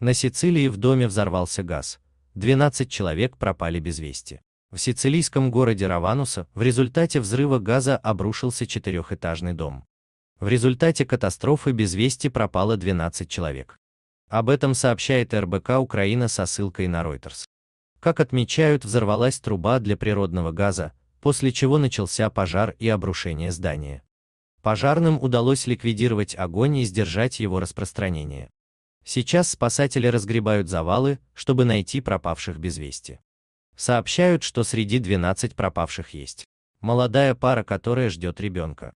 На Сицилии в доме взорвался газ. 12 человек пропали без вести. В сицилийском городе Равануса в результате взрыва газа обрушился четырехэтажный дом. В результате катастрофы без вести пропало 12 человек. Об этом сообщает РБК Украина со ссылкой на Reuters. Как отмечают, взорвалась труба для природного газа, после чего начался пожар и обрушение здания. Пожарным удалось ликвидировать огонь и сдержать его распространение. Сейчас спасатели разгребают завалы, чтобы найти пропавших без вести. Сообщают, что среди 12 пропавших есть молодая пара, которая ждет ребенка.